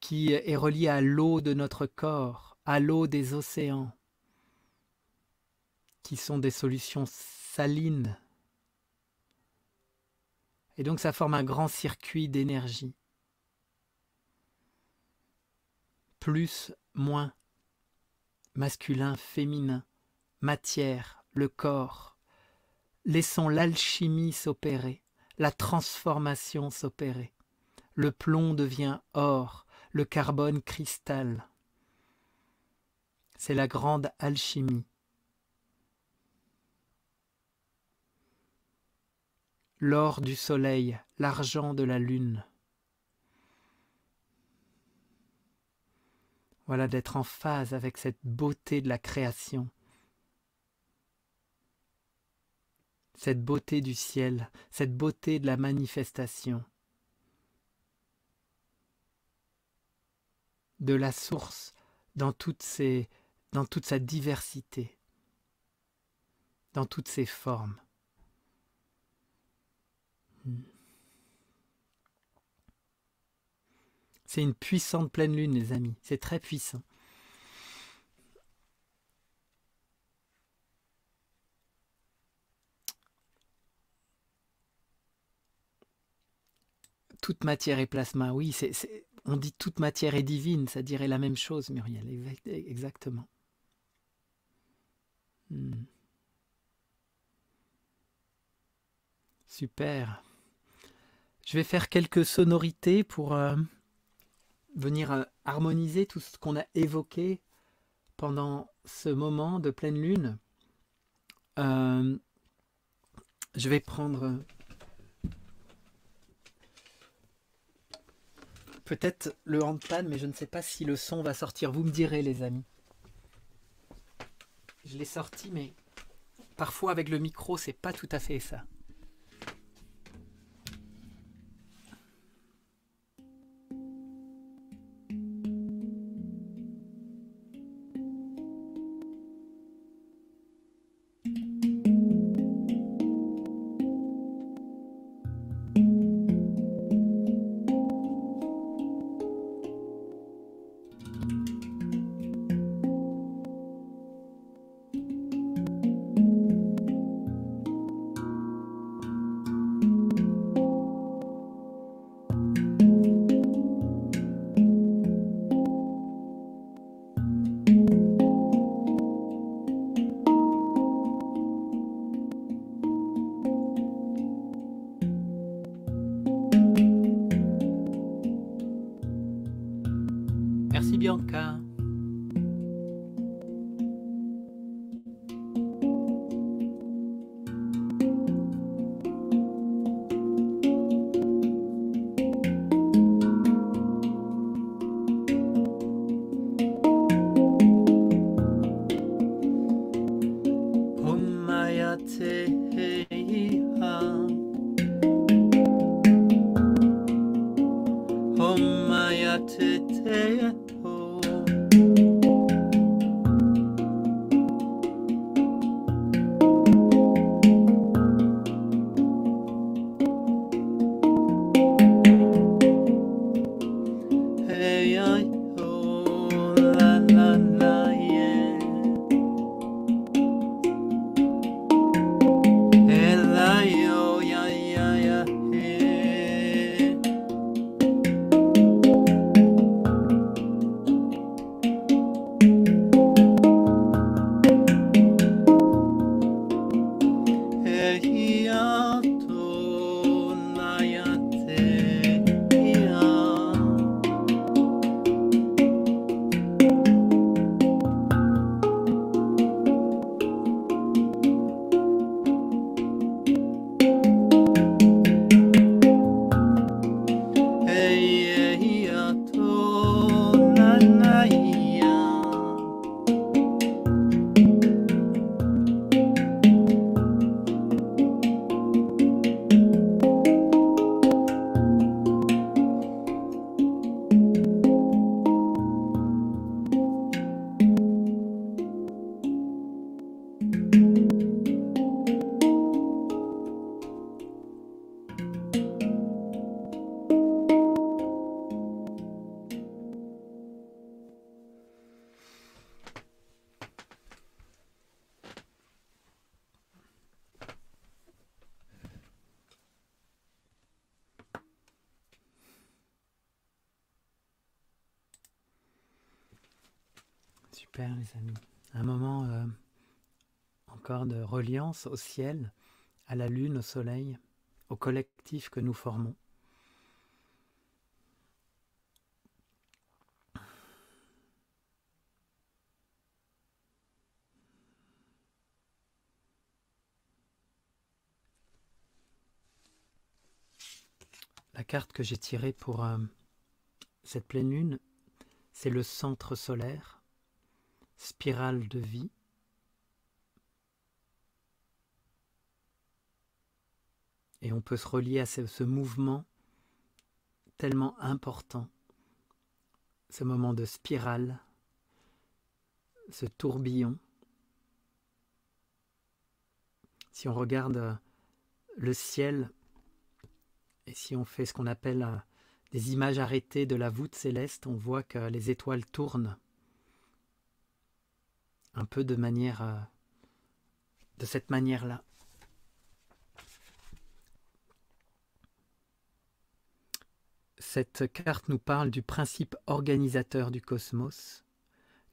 qui est relié à l'eau de notre corps, à l'eau des océans, qui sont des solutions salines. Et donc ça forme un grand circuit d'énergie. Plus, moins, masculin, féminin, matière, le corps. Laissons l'alchimie s'opérer, la transformation s'opérer. Le plomb devient or, le carbone cristal. C'est la grande alchimie. L'or du soleil, l'argent de la lune. Voilà d'être en phase avec cette beauté de la création. cette beauté du ciel, cette beauté de la manifestation. de la source dans, toutes dans toute sa diversité, dans toutes ses formes. Hmm. C'est une puissante pleine lune, les amis. C'est très puissant. Toute matière et plasma, oui, c'est on dit toute matière est divine, ça dirait la même chose, Muriel, e-, exactement. Hmm. Super. Je vais faire quelques sonorités pour euh, venir euh, harmoniser tout ce qu'on a évoqué pendant ce moment de pleine lune. Euh, je vais prendre peut-être le handpan, mais je ne sais pas si le son va sortir. Vous me direz, les amis. Je l'ai sorti, mais parfois avec le micro, c'est pas tout à fait ça. reliance au ciel, à la lune, au soleil, au collectif que nous formons. La carte que j'ai tirée pour euh, cette pleine lune, c'est le centre solaire, spirale de vie, Et on peut se relier à ce, mouvement tellement important, ce moment de spirale, ce tourbillon. Si on regarde euh, le ciel et si on fait ce qu'on appelle euh, des images arrêtées de la voûte céleste, on voit que les étoiles tournent un peu de manière euh, de cette manière-là. Cette carte nous parle du principe organisateur du cosmos,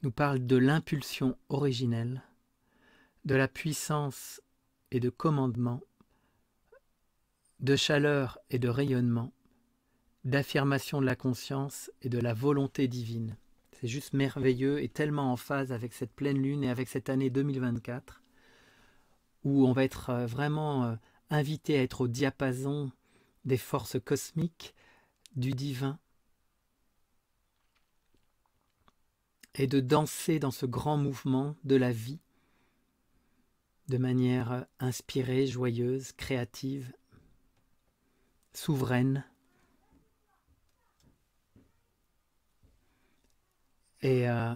nous parle de l'impulsion originelle, de la puissance et de commandement, de chaleur et de rayonnement, d'affirmation de la conscience et de la volonté divine. C'est juste merveilleux et tellement en phase avec cette pleine lune et avec cette année 2024, où on va être euh, vraiment euh, invité à être au diapason des forces cosmiques du divin et de danser dans ce grand mouvement de la vie de manière inspirée, joyeuse, créative, souveraine. Et euh,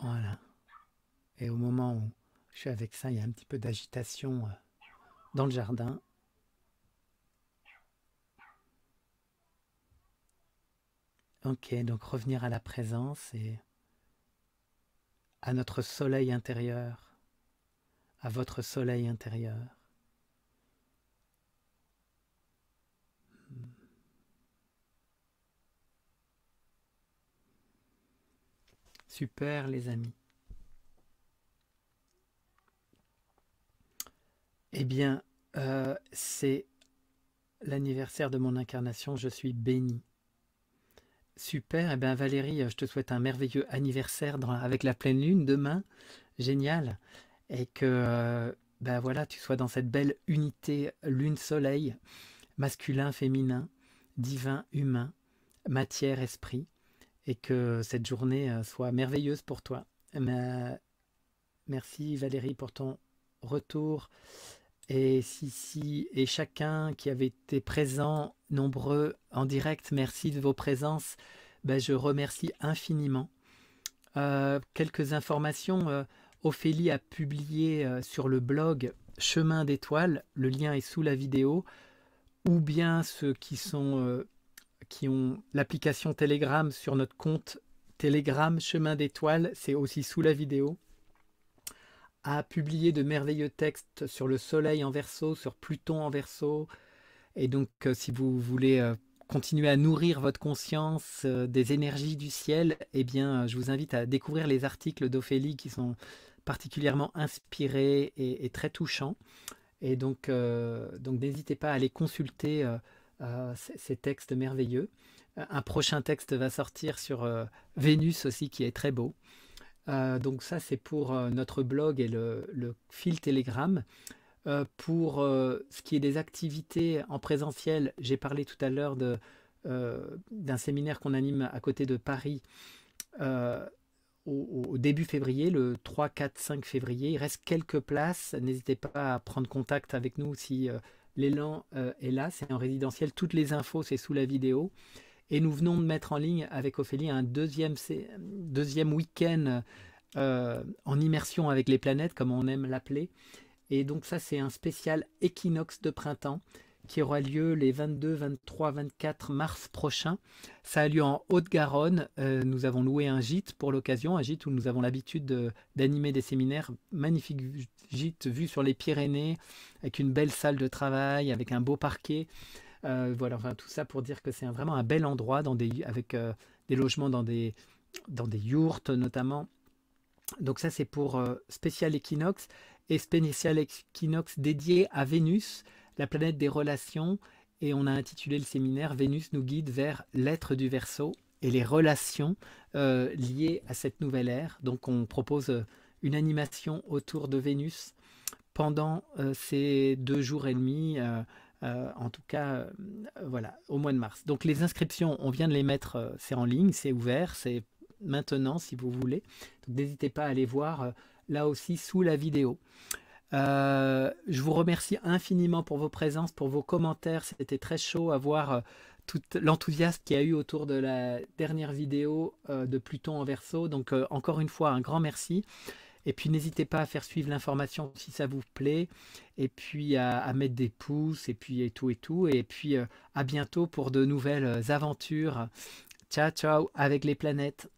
voilà. Et au moment où je suis avec ça, il y a un petit peu d'agitation. Euh, dans le jardin. Ok, donc revenir à la présence et à notre soleil intérieur, à votre soleil intérieur. Super les amis. Eh bien, euh, c'est l'anniversaire de mon incarnation, je suis béni. Super, et eh bien Valérie, euh, je te souhaite un merveilleux anniversaire avec la pleine lune demain, génial, et que euh, ben voilà, tu sois dans cette belle unité lune-soleil, masculin-féminin, divin-humain, matière-esprit, et que cette journée soit merveilleuse pour toi. Merci Valérie pour ton retour et si, et chacun qui avait été présent, nombreux en direct, merci de vos présences. Ben, je remercie infiniment. Euh, quelques informations. Euh, Ophélie a publié euh, sur le blog Chemin d'étoiles, le lien est sous la vidéo, ou bien ceux qui sont qui ont l'application Telegram sur notre compte Telegram Chemin d'étoiles, c'est aussi sous la vidéo a publié de merveilleux textes sur le Soleil en verso, sur Pluton en verso. Et donc, euh, si vous voulez euh, continuer à nourrir votre conscience euh, des énergies du ciel, eh bien, je vous invite à découvrir les articles d'Ophélie qui sont particulièrement inspirés et, très touchants. Et donc, n'hésitez pas à aller consulter ces, textes merveilleux. Un prochain texte va sortir sur Vénus aussi, qui est très beau. Euh, donc ça, c'est pour euh, notre blog et le, fil Telegram. Euh, pour ce qui est des activités en présentiel, j'ai parlé tout à l'heure d'un séminaire qu'on anime à côté de Paris au, début février, le 3, 4, 5 février. Il reste quelques places. N'hésitez pas à prendre contact avec nous si l'élan est là. C'est en résidentiel. Toutes les infos, c'est sous la vidéo. Et nous venons de mettre en ligne avec Ophélie un deuxième, deuxième week-end euh, en immersion avec les planètes, comme on aime l'appeler. Et donc ça, c'est un spécial équinoxe de printemps qui aura lieu les 22, 23, 24 mars prochains. Ça a lieu en Haute-Garonne. Euh, nous avons loué un gîte pour l'occasion, un gîte où nous avons l'habitude d'animer des séminaires. Magnifique gîte vu sur les Pyrénées, avec une belle salle de travail, avec un beau parquet. Euh, voilà, enfin, tout ça pour dire que c'est vraiment un bel endroit avec euh, des logements dans des, dans des yourtes notamment. Donc ça, c'est pour euh, Spécial Equinox et Spécial Equinox dédié à Vénus, la planète des relations. Et on a intitulé le séminaire Vénus nous guide vers l'être du verso et les relations liées à cette nouvelle ère. Donc on propose une animation autour de Vénus pendant ces deux jours et demi euh, en tout cas, euh, euh, voilà, au mois de mars. Donc les inscriptions, on vient de les mettre, c'est en ligne, c'est ouvert, c'est maintenant si vous voulez. Donc n'hésitez pas à aller voir là aussi sous la vidéo. je vous remercie infiniment pour vos présences, pour vos commentaires. C'était très chaud à voir tout l'enthousiasme qu'il y a eu autour de la dernière vidéo de Pluton en verso. Donc encore une fois, un grand merci. Et puis n'hésitez pas à faire suivre l'information si ça vous plaît, et puis à, mettre des pouces, et puis et tout et tout. Et puis euh, à bientôt pour de nouvelles aventures. Ciao ciao avec les planètes.